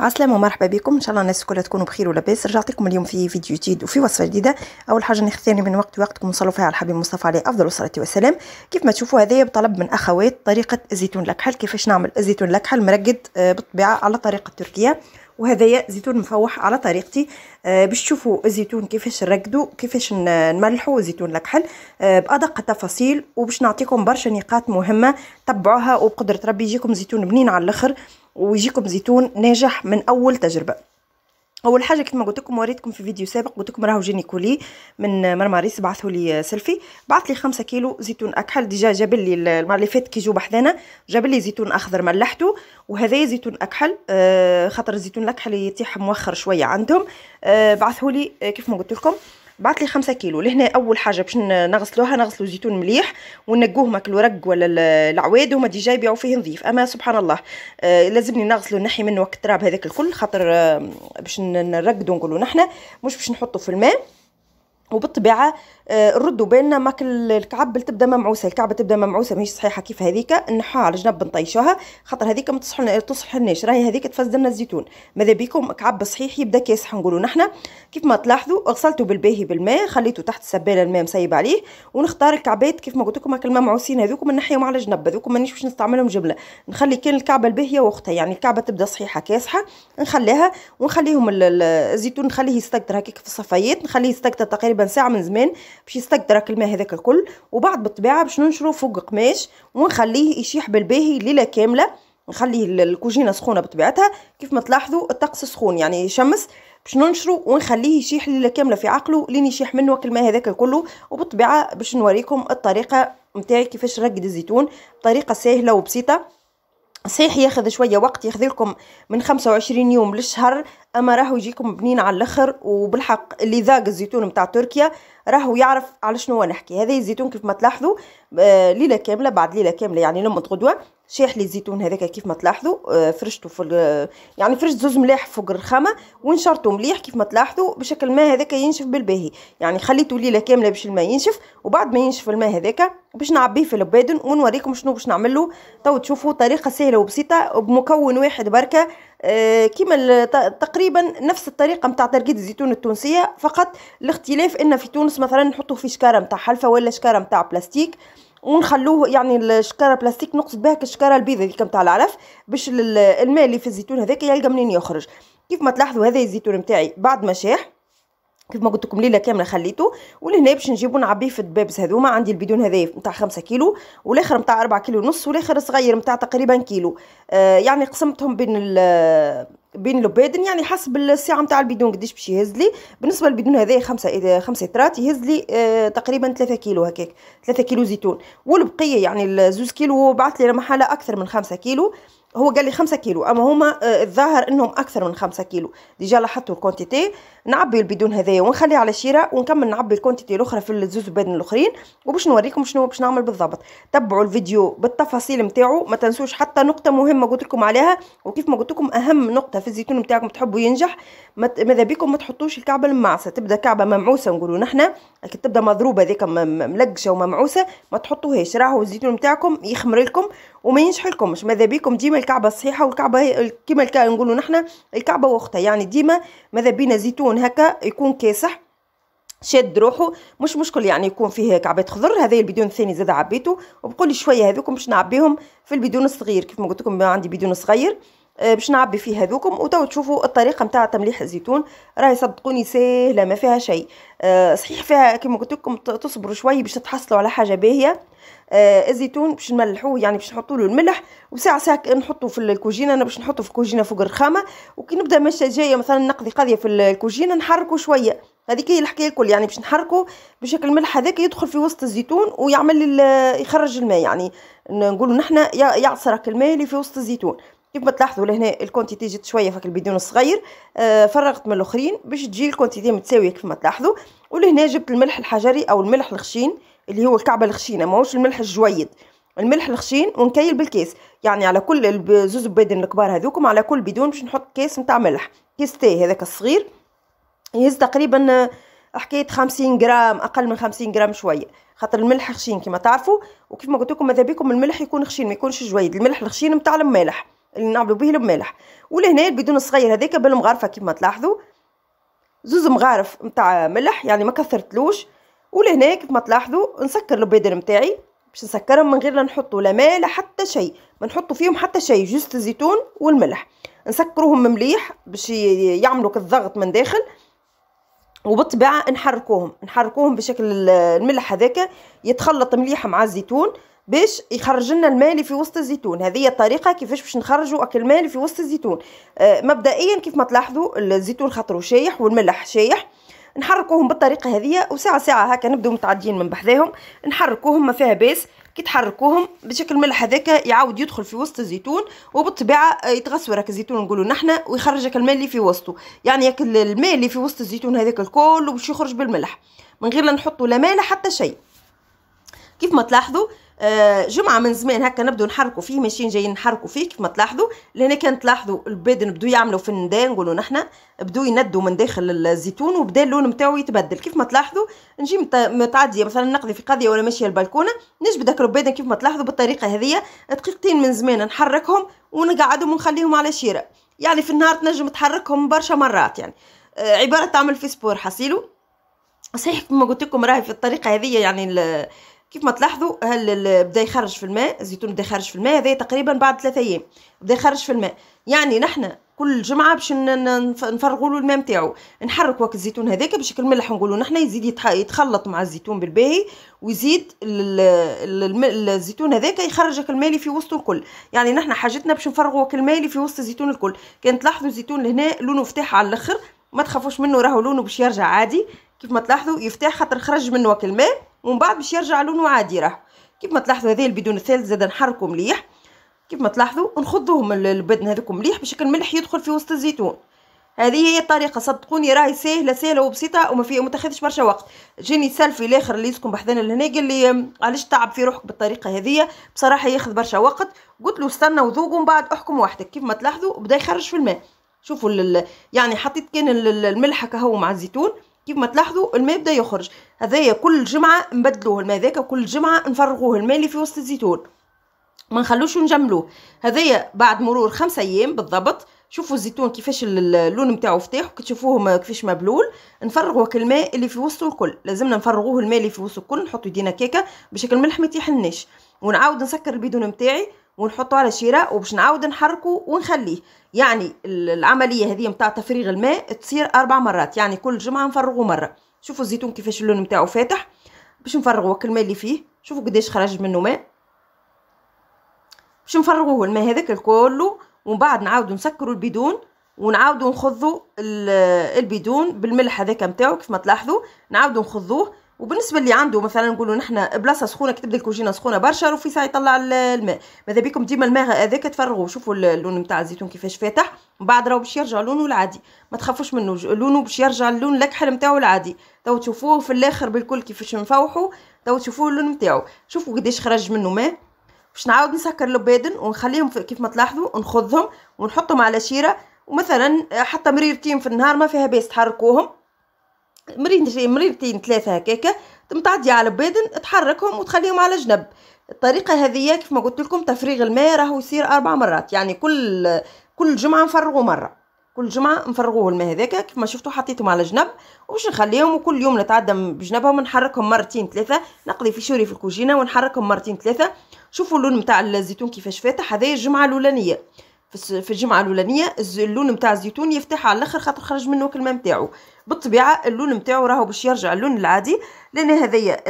عسلامة ومرحبا بكم ان شاء الله الناس كلها تكونوا بخير ولاباس رجعت لكم اليوم في فيديو جديد وفي وصفه جديده اول حاجه نختاني من وقت وقتكم نصلوا فيها على الحبيب مصطفى عليه افضل الصلاه والسلام كيف ما تشوفوا هذايا بطلب من اخوات طريقه الزيتون الاكحل كيفاش نعمل الزيتون الاكحل مرقد آه، بالطبيعه على طريقه تركيه وهذايا زيتون مفوح على طريقتي آه، باش تشوفوا الزيتون كيفاش نرقدو كيفاش نملحو الزيتون الاكحل آه، بادق التفاصيل وباش نعطيكم برشا نقاط مهمه تبعوها وبقدره ربي يجيكم زيتون بنين على الاخر ويجيكم زيتون ناجح من اول تجربه اول حاجه كما قلت لكم وريتكم في فيديو سابق قلت لكم راهو جاني كولي من مرماريس بعثوا لي سيلفي بعث لي 5 كيلو زيتون اكحل ديجا جاب لي المره اللي فاتت كي جو بحذانا جاب لي زيتون اخضر ملحته وهذا زيتون اكحل آه، خاطر الزيتون الاكحل يطيح موخر شويه عندهم آه، بعثوا لي آه، كيف ما قلت لكم بعث لي 5 كيلو لهنا اول حاجه باش نغسلوها نغسلو زيتون مليح ونقوه ماك الورق ولا العواد هما ديجا يبيعوا فيه نظيف اما سبحان الله آه لازمني نغسلو نحي منه التراب هذاك الكل خاطر آه باش نرقدو نقولو نحنا مش باش نحطو في الماء وبالطبيعه نردوا آه، بالنا ماك الكعب تبدا ممعوسه الكعبه تبدا ممعوسه ماهيش صحيحه كيف هذيك نحوها على جنب نطيشوها خاطر هذيك ما تصح تصحناش راهي هذيك تفسد لنا الزيتون ماذا بيكم كعب صحيح يبدا كاسح نقولوا نحنا كيف ما تلاحظوا غسلته بالباهي بالماء خليته تحت السباله الماء مسيب عليه ونختار الكعبات كيف ما قلت لكم ماك الممعوسين هذوكم نحيهم على جنب هذوك مانيش باش نستعملهم جمله نخلي كان الكعبه الباهيه وقتها يعني الكعبه تبدا صحيحه كاسحه نخليها ونخليهم الزيتون نخليه يستقطر هكاك في الصفايات نخليه يستقطر تقريبا تقريبا ساعه من زمان باش يستقدر الماء هذاك الكل وبعد بالطبيعه باش ننشرو فوق قماش ونخليه يشيح بالباهي ليله كامله نخليه الكوجينه سخونه بطبيعتها كيف ما تلاحظوا الطقس سخون يعني شمس باش ننشرو ونخليه يشيح ليله كامله في عقله لين يشيح منه الماء هذاك كله وبالطبيعه باش نوريكم الطريقه نتاعي كيفاش رقد الزيتون بطريقه سهله وبسيطه صحيح ياخذ شويه وقت ياخذ لكم من 25 يوم للشهر اما راهو يجيكم بنين على الاخر وبالحق اللي ذاق الزيتون نتاع تركيا راهو يعرف على شنو نحكي هذا الزيتون كيف ما تلاحظوا آه، ليله كامله بعد ليله كامله يعني لما غدوه شيح لي الزيتون هذاك كيف ما تلاحظوا فرشتو آه، فرشته في يعني فرشت زوز ملاح فوق الرخامه ونشرته مليح كيف ما تلاحظوا بشكل ما هذاك ينشف بالباهي يعني خليته ليله كامله باش الماء ينشف وبعد ما ينشف الماء هذاك باش نعبيه في البادن ونوريكم شنو باش له تو تشوفوا طريقه سهله وبسيطه بمكون واحد بركه آه، كما تقريبا نفس الطريقه نتاع ترقيد الزيتون التونسيه فقط الاختلاف ان في تونس مثلا نحطوه في شكاره نتاع حلفه ولا شكاره نتاع بلاستيك ونخلوه يعني الشكاره بلاستيك نقصد بها الشكاره البيضه هذيك نتاع العلف باش الماء اللي في الزيتون هذاك يلقى منين يخرج كيف ما تلاحظوا هذا الزيتون نتاعي بعد ما شاح كيف ما قلت لكم ليله كامله خليته ولهنا باش نجيبو نعبيه في الدبابس هذوما عندي البيدون هذا نتاع 5 كيلو والاخر نتاع 4 كيلو ونص والاخر صغير نتاع تقريبا كيلو آه يعني قسمتهم بين ال بين البادن يعني حسب السعه نتاع البيدون قداش باش يهز لي بالنسبه للبيدون هذايا خمسة خمسة ترات يهز لي آه تقريبا ثلاثة كيلو هكاك ثلاثة كيلو زيتون والبقيه يعني الزوز كيلو بعث لي محله اكثر من خمسة كيلو هو قال لي خمسة كيلو اما هما آه، الظاهر انهم اكثر من خمسة كيلو ديجا لاحظت الكونتيتي نعبي البيدون هذايا ونخلي على شيرة ونكمل نعبي الكونتيتي الاخرى في الزوز بدن الاخرين وباش نوريكم شنو باش نعمل بالضبط تبعوا الفيديو بالتفاصيل نتاعو ما تنسوش حتى نقطه مهمه قلت لكم عليها وكيف ما قلت لكم اهم نقطه في الزيتون نتاعكم تحبوا ينجح ماذا بيكم ما تحطوش الكعبه المعصه تبدا كعبه ممعوسه نقولوا نحنا كي تبدا مضروبه ذيك ملقشه وممعوسه ما تحطوهاش راهو الزيتون نتاعكم يخمر لكم وما ينجح لكمش ماذا بكم ديما الكعبه الصحيحه والكعبه هي كما نقولوا نحنا الكعبه وقتها يعني ديما ماذا بينا زيتون هكا يكون كاسح شاد روحه مش مشكل يعني يكون فيه كعبات خضر هذا البيدون الثاني زاد عبيته وبقولي شويه هذوكم باش نعبيهم في البيدون الصغير كيف ما قلت لكم عندي بيدون صغير آه، باش نعبي فيه هذوكم وتو تشوفوا الطريقه نتاع تمليح الزيتون راهي صدقوني ساهله ما فيها شيء آه، صحيح فيها كما قلت لكم تصبروا شوي باش تحصلوا على حاجه باهيه آه، الزيتون باش نملحوه يعني باش نحطوا له الملح وساعه ساعه نحطوا في الكوجينه انا باش نحطوا في الكوجينه فوق الرخامه وكي نبدا مشة جايه مثلا نقضي قضيه في الكوجينه نحركوا شويه هذيك هي الحكايه الكل يعني باش نحركوا باش الملح هذاك يدخل في وسط الزيتون ويعمل يخرج الماء يعني نقولوا نحنا يعصرك الماء اللي في وسط الزيتون كيف ما تلاحظوا لهنا الكونتيتي جات شويه فك البيدون الصغير آه، فرغت من الاخرين باش تجي الكونتيتي متساويه كيف ما تلاحظوا ولهنا جبت الملح الحجري او الملح الخشين اللي هو الكعبه الخشينه ماهوش الملح الجويد الملح الخشين ونكيل بالكيس يعني على كل زوز بيدين الكبار هذوكم على كل بيدون باش نحط كيس نتاع ملح كيس تي هذاك الصغير يهز تقريبا آه، حكايه 50 غرام اقل من 50 غرام شويه خاطر الملح خشين كما تعرفوا وكيف ما قلت لكم ماذا بكم الملح يكون خشين ما يكونش جويد الملح الخشين نتاع المالح اللي نعملوا به الملح ولهنا البيدون الصغير هذاك بالمغارفه كيما تلاحظوا زوز مغارف نتاع ملح يعني ما كثرتلوش ولهنا كيما تلاحظوا نسكر البيدر نتاعي باش نسكرهم من غير لا نحطوا لا ماء لا حتى شيء ما نحطوا فيهم حتى شيء جوست الزيتون والملح نسكروهم مليح باش يعملوا كالضغط من داخل وبالطبيعه نحركوهم نحركوهم بشكل الملح هذاك يتخلط مليح مع الزيتون باش يخرج لنا المالي في وسط الزيتون هذه الطريقه كيفاش باش نخرجوا اكل مالي في وسط الزيتون آه مبدئيا كيف ما تلاحظوا الزيتون خاطرو شايح والملح شايح نحركوهم بالطريقه هذه وساعه ساعه هكا نبداو متعدين من بحذاهم نحركوهم ما فيها باس كي تحركوهم بشكل الملح هذاك يعاود يدخل في وسط الزيتون وبالطبيعه آه، يتغسل راك الزيتون نقولوا نحنا ويخرجك الماء اللي في وسطه يعني ياكل الماء اللي في وسط الزيتون هذاك الكل وباش يخرج بالملح من غير لا نحطوا لا حتى شيء كيف ما تلاحظوا آه، جمعه من زمان هكا نبدو نحركوا فيه ماشيين جايين نحركوا فيه كيف ما تلاحظوا لهنا كان تلاحظوا البدن بدو يعملوا في النداء نقولوا نحنا بدو يندوا من داخل الزيتون وبدا اللون نتاعو يتبدل كيف ما تلاحظوا نجي متعديه مثلا نقضي في قضيه ولا ماشيه البلكونه نجبد هكا البدن كيف ما تلاحظوا بالطريقه هذيا دقيقتين من زمان نحركهم ونقعدهم ونخليهم على شيره يعني في النهار تنجم تحركهم برشا مرات يعني آه، عباره تعمل في سبور حصيلو صحيح كما قلت لكم راهي في الطريقه هذيا يعني كيف ما تلاحظوا هل بدا يخرج في الماء الزيتون بدا يخرج في الماء هذا تقريبا بعد ثلاثة ايام بدا يخرج في الماء يعني نحن كل جمعه باش نفرغوا له الماء نتاعو نحرك وقت الزيتون هذاك بشكل ملح نقولوا نحن يزيد يتخلط مع الزيتون بالباهي ويزيد الزيتون هذاك يخرجك الماء اللي في وسطه الكل يعني نحن حاجتنا باش نفرغوا الماء اللي في وسط الزيتون الكل كان تلاحظوا الزيتون لهنا لونه فتح على الاخر ما تخافوش منه راهو لونه باش يرجع عادي كيف ما تلاحظوا يفتح خاطر خرج منه الماء ومن بعد باش يرجع لونه عادي راه كيف ما تلاحظوا هذه البيدون الثالث زاد نحركو مليح كيف ما تلاحظوا نخضوهم البدن هذوك مليح باش الملح يدخل في وسط الزيتون هذه هي الطريقه صدقوني راهي سهله سهله وبسيطه وما فيها ما تاخذش برشا وقت جاني سلفي الاخر اللي يسكن بحذنا لهنا قال لي علاش تعب في روحك بالطريقه هذه بصراحه ياخذ برشا وقت قلت له استنى وذوق ومن بعد احكم وحدك كيف ما تلاحظوا بدا يخرج في الماء شوفوا يعني حطيت كان الملح كهو مع الزيتون كيف ما تلاحظوا الماء بدا يخرج هذايا كل جمعه نبدلوه الماء ذاك كل جمعه نفرغوه الماء اللي في وسط الزيتون ما نخلوش نجملوه هذايا بعد مرور خمسة ايام بالضبط شوفوا الزيتون كيفاش اللون نتاعو فتح وكي تشوفوه كيفاش مبلول نفرغوا الماء اللي في وسطه الكل لازمنا نفرغوه الماء اللي في وسطه الكل نحطوا يدينا كيكه باش الملح ما يطيحلناش ونعاود نسكر البيدون نتاعي ونحطه على شيرة وباش نعاود نحركه ونخليه يعني العملية هذه متاع تفريغ الماء تصير أربع مرات يعني كل جمعة نفرغه مرة شوفوا الزيتون كيفاش اللون نتاعو فاتح باش نفرغوا كل الماء اللي فيه شوفوا قداش خرج منه ماء باش نفرغوه الماء هذاك الكل ومن بعد نعاودو نسكروا البيدون ونعاودو نخذوا البيدون بالملح هذاك نتاعو كيف ما تلاحظوا نعاودو نخذوه وبالنسبه اللي عنده مثلا نقولوا نحنا بلاصه سخونه كتب لك سخونه برشا روفي ساعه يطلع الماء ماذا بكم ديما الماء هذاك تفرغوه شوفوا اللون نتاع الزيتون كيفاش فاتح من بعد راهو باش يرجع لونه العادي ما تخافوش منه لونه باش يرجع اللون الاكحل نتاعو العادي تو تشوفوه في الاخر بالكل كيفاش مفوحو تو تشوفوه اللون نتاعو شوفوا قداش خرج منه ماء باش نعاود نسكر البادن ونخليهم كيف ما تلاحظوا نخذهم ونحطهم على شيره ومثلا حتى مريرتين في النهار ما فيها باس تحركوهم مريض مريضتين ثلاثه هكاكا متعديه على البيدن تحركهم وتخليهم على جنب الطريقه هذه كيف ما قلت لكم تفريغ الماء راهو يصير اربع مرات يعني كل كل جمعه نفرغوا مره كل جمعه نفرغوه الماء هذاك كيف ما شفتوا حطيتهم على جنب وباش نخليهم وكل يوم نتعدى بجنبهم نحركهم مرتين ثلاثه نقضي في شوري في الكوجينه ونحركهم مرتين ثلاثه شوفوا اللون نتاع الزيتون كيفاش فاتح هذايا الجمعه الاولانيه في الجمعه الاولانيه اللون نتاع الزيتون يفتح على الاخر خاطر خرج منه الكلمه نتاعو بالطبيعه اللون نتاعو راهو باش يرجع اللون العادي لان هذيا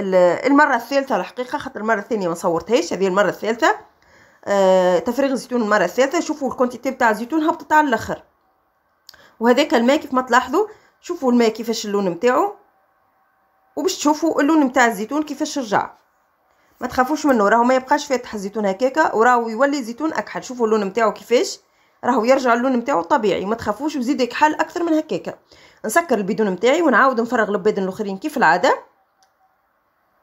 المره الثالثه الحقيقه خاطر المره الثانيه ما صورتهاش هذه المره الثالثه آه تفريغ الزيتون المره الثالثه شوفوا الكونتيتي نتاع الزيتون هبطت على الاخر وهذاك الماء كيف ما تلاحظوا شوفوا الماء كيفاش اللون نتاعو وباش تشوفوا اللون نتاع الزيتون كيفاش رجع ما تخافوش منه راهو ما يبقاش فاتح الزيتون هكاكا وراهو يولي زيتون اكحل شوفوا اللون نتاعو كيفاش راهو يرجع اللون نتاعو طبيعي ما تخافوش وزيد يكحل اكثر من هكاكا نسكر البيدون نتاعي ونعاود نفرغ البيدون الاخرين كيف العاده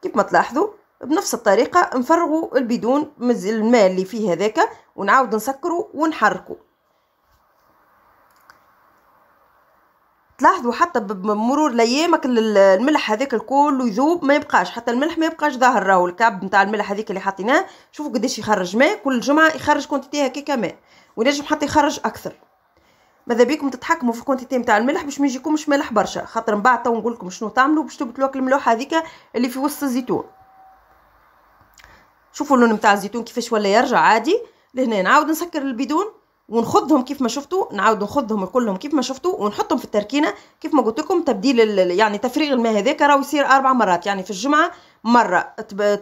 كيف ما تلاحظوا بنفس الطريقه نفرغوا البيدون الماء اللي فيه هذاك ونعاود نسكره ونحركه تلاحظوا حتى بمرور الايامك الملح هذاك الكل يذوب ما يبقاش حتى الملح ما يبقاش ظاهر راهو الكاب نتاع الملح هذيك اللي حطيناه شوفوا قداش يخرج ماء كل جمعه يخرج كونتيتي هكاك ماء وينجم حتى يخرج اكثر ماذا بيكم تتحكموا في الكونتيتي نتاع الملح باش ما يجيكمش ملح برشا خاطر من بعد تو نقول لكم شنو تعملوا باش تبدلوا الملوحه هذيك اللي في وسط الزيتون شوفوا اللون نتاع الزيتون كيفاش ولا يرجع عادي لهنا نعاود نسكر البيدون ونخضهم كيف ما شفتوا نعاود نخضهم كلهم كيف ما شفتوا ونحطهم في التركينه كيف ما قلت لكم تبديل يعني تفريغ الماء هذاك راهو يصير اربع مرات يعني في الجمعه مره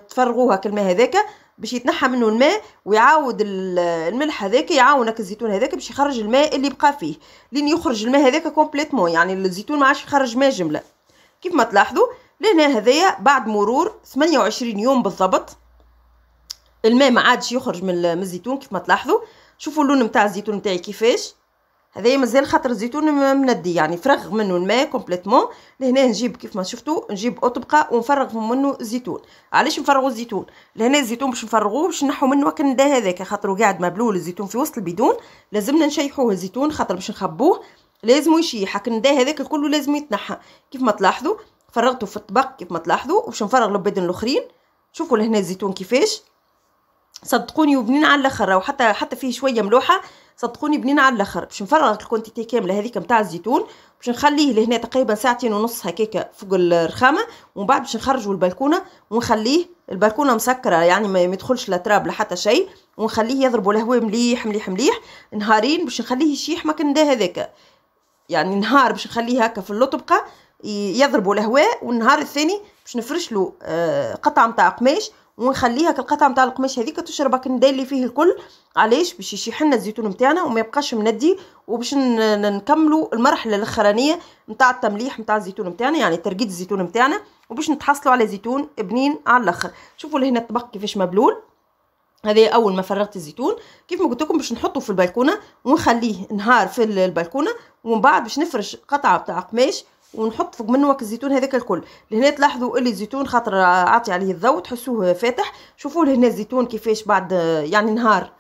تفرغوها الماء هذاك باش يتنحى منه الماء ويعاود الملح هذاك يعاونك الزيتون هذاك باش يخرج الماء اللي بقى فيه لين يخرج الماء هذاك كومبليتمون يعني الزيتون ما عادش يخرج ماء جمله كيف ما تلاحظوا لهنا هذايا بعد مرور 28 يوم بالضبط الماء ما عادش يخرج من الزيتون كيف ما تلاحظوا شوفوا اللون نتاع الزيتون نتاعي كيفاش هذايا مازال خاطر الزيتون مندي يعني فرغ منه الماء كومبليتوم لهنا نجيب كيف ما شفتوا نجيب اطبقه ونفرغ منه الزيتون علاش نفرغوا الزيتون لهنا الزيتون باش نفرغوه باش نحو منه كندا هذاك خاطر قاعد مبلول الزيتون في وسط البيدون لازمنا نشيحوه الزيتون خاطر باش نخبوه لازم يشيح كندا هذاك الكل لازم يتنحى كيف ما تلاحظوا فرغته في الطبق كيف ما تلاحظوا وباش نفرغ البيدن الاخرين شوفوا لهنا الزيتون كيفاش صدقوني وبنين على الاخر وحتى حتى حتى فيه شويه ملوحه صدقوني بنين على الاخر باش نفرغ الكونتيتي كامله هذيك نتاع الزيتون باش نخليه لهنا تقريبا ساعتين ونص هكاك فوق الرخامه ومن بعد باش نخرجوا البلكونه ونخليه البلكونه مسكره يعني ما يدخلش لا تراب لا حتى شيء ونخليه يضربوا الهواء مليح مليح مليح نهارين باش نخليه يشيح ما كان هذاك يعني نهار باش نخليه هكا في اللطبقه يضربوا الهواء والنهار الثاني باش نفرش له آه، قطعه نتاع قماش ونخليها القطعه نتاع القماش هذيك تشرب هاك اللي فيه الكل علاش باش يشيحنا الزيتون نتاعنا وما يبقاش مندي وباش نكملوا المرحله الاخرانيه نتاع التمليح نتاع الزيتون نتاعنا يعني ترقيد الزيتون نتاعنا وباش نتحصلوا على زيتون بنين على الاخر شوفوا لهنا الطبق كيفاش مبلول هذا اول ما فرغت الزيتون كيف ما قلت لكم باش نحطه في البلكونه ونخليه نهار في البلكونه ومن بعد باش نفرش قطعه تاع قماش ونحط فوق منه الزيتون هذاك الكل لهنا تلاحظوا اللي الزيتون خاطر عاطي عليه الضوء تحسوه فاتح شوفوا لهنا الزيتون كيفاش بعد يعني نهار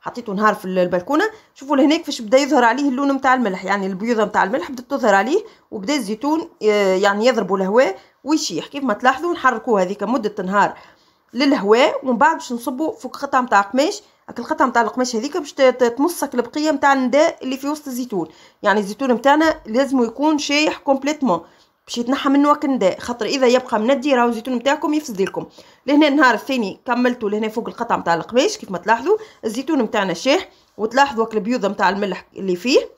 حطيته نهار في البلكونه شوفوا لهنا كيفاش بدا يظهر عليه اللون نتاع الملح يعني البيوضه نتاع الملح بدات تظهر عليه وبدا الزيتون آه، يعني يضربوا الهواء ويشيح كيف ما تلاحظوا نحركوه هذيك مده نهار للهواء ومن بعد باش نصبو فوق قطعه نتاع قماش هاك القطعه نتاع القماش هذيك باش تمصك البقيه نتاع النداء اللي في وسط الزيتون يعني الزيتون نتاعنا لازم يكون شايح كومبليتوم باش يتنحى منه هاك النداء خاطر اذا يبقى مندي راهو الزيتون نتاعكم يفسد لكم لهنا النهار الثاني كملتو لهنا فوق القطعه نتاع القماش كيف ما تلاحظوا الزيتون نتاعنا شاح وتلاحظوا هاك البيوضه نتاع الملح اللي فيه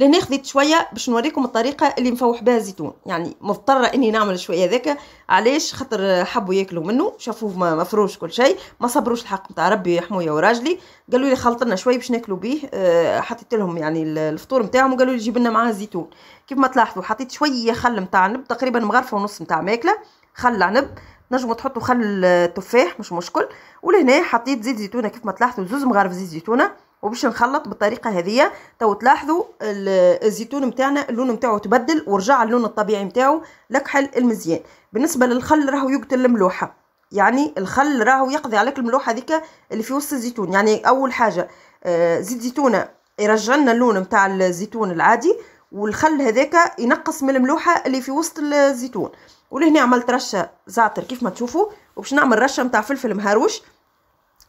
لهنا خديت شويه باش نوريكم الطريقه اللي نفوح بها الزيتون يعني مضطره اني نعمل شويه ذاك علاش خاطر حبوا ياكلوا منه شافوه مفروش كل شيء ما صبروش الحق نتاع ربي يا وراجلي قالوا لي خلط لنا شويه باش ناكلوا بيه آه، حطيت لهم يعني الفطور نتاعهم وقالوا لي جيب لنا معاه الزيتون كيف ما تلاحظوا حطيت شويه خل نتاع عنب تقريبا مغرفه ونص نتاع ماكله خل عنب نجموا تحطوا خل آه، تفاح مش مشكل ولهنا حطيت زيت زيتونه كيف ما تلاحظوا زوز مغارف زيت زيتونه وباش نخلط بالطريقه هذه تو تلاحظوا الزيتون نتاعنا اللون نتاعو تبدل ورجع اللون الطبيعي نتاعو لكحل المزيان بالنسبه للخل راهو يقتل الملوحه يعني الخل راهو يقضي عليك الملوحه هذيك اللي في وسط الزيتون يعني اول حاجه آه، زيت زيتونه يرجع لنا اللون نتاع الزيتون العادي والخل هذاك ينقص من الملوحه اللي في وسط الزيتون ولهنا عملت رشه زعتر كيف ما تشوفوا وباش نعمل رشه نتاع فلفل مهروش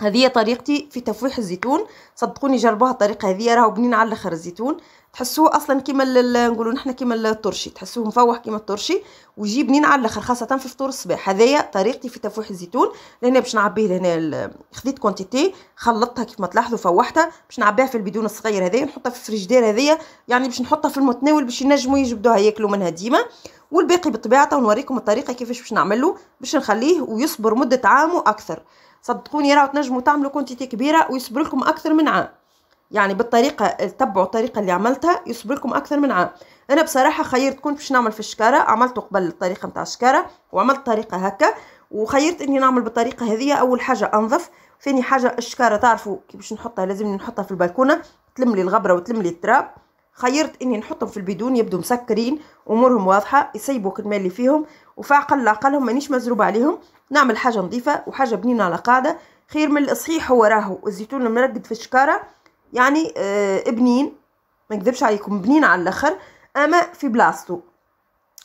هذه طريقتي في تفويح الزيتون صدقوني جربوها الطريقه هذه راهو بنين على الاخر الزيتون تحسوه اصلا كيما نقولوا نحنا كيما الترشي تحسوه مفوح كيما الترشي ويجي بنين على الاخر خاصه في فطور الصباح هذايا طريقتي في تفويح الزيتون لهنا باش نعبيه لهنا خديت كونتيتي خلطتها كيف ما تلاحظوا فوحتها باش نعبيها في البيدون الصغير هذايا نحطها في الفريجدير هذايا يعني باش نحطها في المتناول باش ينجموا يجبدوها ياكلوا منها ديما والباقي بطبيعته ونوريكم الطريقه كيفاش باش نعمله باش نخليه ويصبر مده عام واكثر صدقوني راه تنجموا تعملوا كونتيتي كبيره ويصبر لكم اكثر من عام يعني بالطريقة تبعوا الطريقة اللي عملتها يصبر لكم أكثر من عام أنا بصراحة خيرت كنت باش نعمل في الشكارة عملته قبل الطريقة متاع الشكارة وعملت طريقة هكا وخيرت إني نعمل بالطريقة هذه أول حاجة أنظف ثاني حاجة الشكارة تعرفوا كي باش نحطها لازمني نحطها في البلكونة تلم لي الغبرة وتلم لي التراب خيرت اني نحطهم في البيدون يبدو مسكرين امورهم واضحه يسيبوا كل ما اللي فيهم وفعقل عقلهم مانيش مزروبه عليهم نعمل حاجه نظيفه وحاجه بنينه على قاعده خير من الصحيح هو راهو الزيتون المرقد في الشكاره يعني آه، بنين ما نكذبش عليكم بنين على الاخر اما في بلاصتو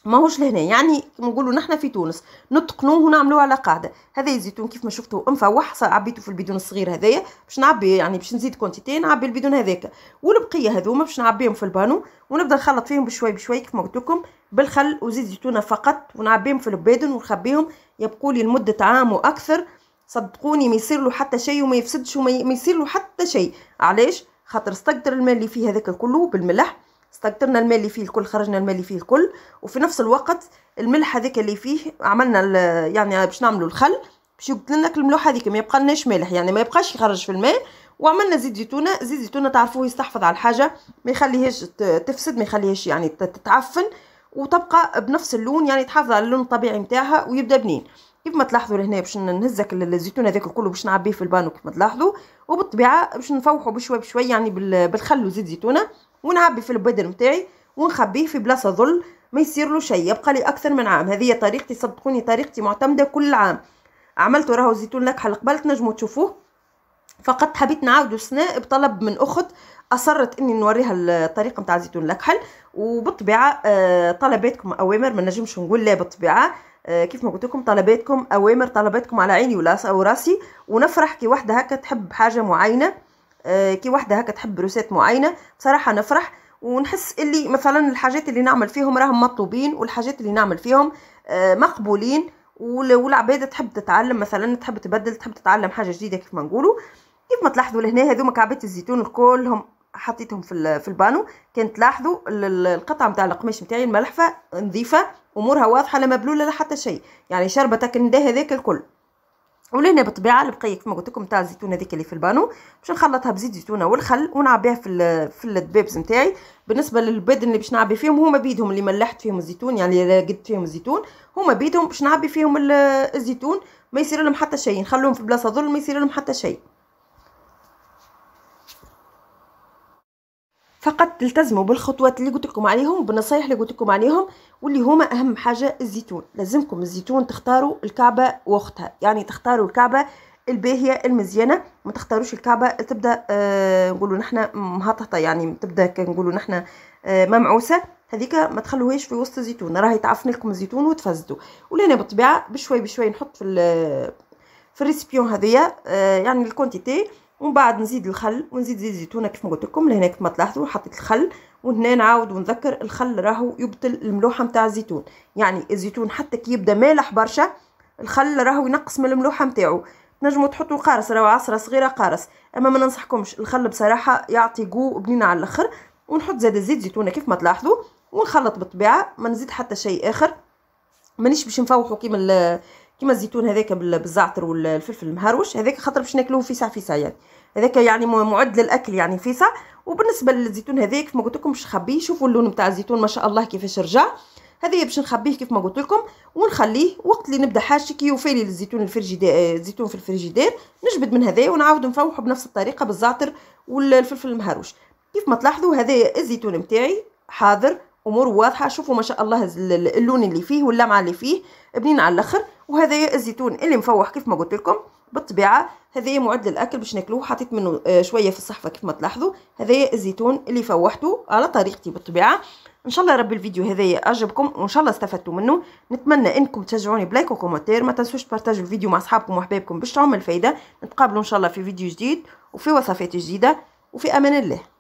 ماهوش لهنا يعني نقولوا نحنا في تونس نتقنوه ونعملوه على قاعده هذا الزيتون كيف ما شفتوا مفوح عبيته في البيدون الصغير هذايا باش نعبي يعني باش نزيد كونتيتي نعبي البيدون هذاك والبقيه هذوما باش نعبيهم في البانو ونبدا نخلط فيهم بشوي بشوي كيف ما قلت لكم بالخل وزيت زيتونه فقط ونعبيهم في البيدون ونخبيهم يبقوا لي لمده عام واكثر صدقوني ما يصير له حتى شيء وما يفسدش وما يصير له حتى شيء علاش خاطر استقدر الماء اللي فيه هذاك كله بالملح استقدرنا الماء اللي فيه الكل خرجنا الماء اللي فيه الكل وفي نفس الوقت الملح هذاك اللي فيه عملنا يعني باش نعملوا الخل باش يقتل لنا الملوحه هذيك ما يبقى لناش مالح يعني ما يبقاش يخرج في الماء وعملنا زيت زيتونه زيت زيتونه تعرفوه يستحفظ على الحاجه ما يخليهاش تفسد ما يخليهاش يعني تتعفن وتبقى بنفس اللون يعني تحافظ على اللون الطبيعي نتاعها ويبدا بنين كيف ما تلاحظوا لهنا باش نهزك الزيتون هذاك الكل باش نعبيه في البانو كيف ما تلاحظوا وبالطبيعه باش نفوحه بشوي بشوي يعني بالخل وزيت زيتونه ونعبي في البدر نتاعي ونخبيه في بلاصه ظل ما يصير له شيء يبقى لي اكثر من عام هذه طريقتي صدقوني طريقتي معتمده كل عام عملته راهو الزيتون نكحه قبل تنجموا تشوفوه فقط حبيت نعاودو السنه بطلب من اخت اصرت اني نوريها الطريقه نتاع الزيتون الاكحل وبالطبيعه آه، طلباتكم اوامر ما نجمش نقول لا بالطبيعه آه، كيف ما قلت لكم طلباتكم اوامر طلباتكم على عيني وراسي ونفرح كي واحده هكا تحب حاجه معينه آه، كي واحده هكا تحب روسات معينه بصراحه نفرح ونحس اللي مثلا الحاجات اللي نعمل فيهم راهم مطلوبين والحاجات اللي نعمل فيهم آه، مقبولين والعباد تحب تتعلم مثلا تحب تبدل تحب تتعلم حاجه جديده كيف ما نقولوا كيف ما تلاحظوا لهنا هذوما كعبات الزيتون كلهم حطيتهم في البانو كان تلاحظوا القطعه نتاع القماش نتاعي الملحفه نظيفه امورها واضحه لا مبلوله لا حتى شيء يعني شربتك نداها هذاك الكل ولهنا بالطبيعه البقيه كما قلت لكم تاع الزيتون هذيك اللي في البانو باش نخلطها بزيت زيتونه والخل ونعبيها في في الدبابز نتاعي بالنسبه للبدن اللي باش نعبي فيهم هما بيدهم اللي ملحت فيهم الزيتون يعني اللي قدت فيهم الزيتون هما بيدهم باش نعبي فيهم الزيتون ما يصير لهم حتى شيء نخلوهم في بلاصه ظل ما يصير لهم حتى شيء فقط تلتزموا بالخطوات اللي قلت لكم عليهم بالنصايح اللي قلت لكم عليهم واللي هما اهم حاجه الزيتون لازمكم الزيتون تختاروا الكعبه وقتها يعني تختاروا الكعبه الباهيه المزيانه ما تختاروش الكعبه تبدا آه نقولوا نحنا مهططه يعني تبدا نقولوا نحنا آه ممعوسه هذيك ما تخلوهاش في وسط الزيتون راهي يتعفن لكم الزيتون وتفسدوا ولينا بالطبيعه بشوي بشوي نحط في في الريسبيون هذيا آه يعني الكونتيتي ومن بعد نزيد الخل ونزيد زيت زيتونه كيف ما قلت لكم لهنا كيف ما تلاحظوا حطيت الخل وهنا نعاود ونذكر الخل راهو يبطل الملوحه نتاع الزيتون يعني الزيتون حتى كي يبدا مالح برشا الخل راهو ينقص من الملوحه نتاعو تنجموا تحطوا قارص راهو عصره صغيره قارص اما ما ننصحكمش الخل بصراحه يعطي جو بنين على الاخر ونحط زاد زيت زيتونه كيف ما تلاحظوا ونخلط بالطبيعه ما نزيد حتى شيء اخر مانيش باش نفوحوا كيما كيما الزيتون هذاك بالزعتر والفلفل المهروش هذاك خاطر باش ناكلوه فيسع فيسع يعني هذاك يعني معد للاكل يعني فيسع وبالنسبه للزيتون هذاك ما قلت لكم باش نخبيه شوفوا اللون نتاع الزيتون ما شاء الله كيفاش رجع هذايا باش نخبيه كيف ما قلت لكم ونخليه وقت اللي نبدا حاجتي كي لي الزيتون الفريجيدير الزيتون في الفريجيدير نجبد من هذايا ونعاود نفوحه بنفس الطريقه بالزعتر والفلفل المهروش كيف ما تلاحظوا هذا الزيتون نتاعي حاضر امور واضحه شوفوا ما شاء الله اللون اللي فيه واللمعه اللي فيه بنين على الاخر وهذايا الزيتون اللي مفوح كيف ما قلت لكم بالطبيعه هذايا معد للاكل باش ناكلوه حطيت منه آه، شويه في الصحفه كيف ما تلاحظوا هذايا الزيتون اللي فوحته على طريقتي بالطبيعه ان شاء الله رب الفيديو هذا عجبكم وان شاء الله استفدتوا منه نتمنى انكم تشجعوني بلايك وكومنتير ما تنسوش تبارتاجوا الفيديو مع اصحابكم واحبابكم باش تعمل الفايده نتقابلوا ان شاء الله في فيديو جديد وفي وصفات جديده وفي امان الله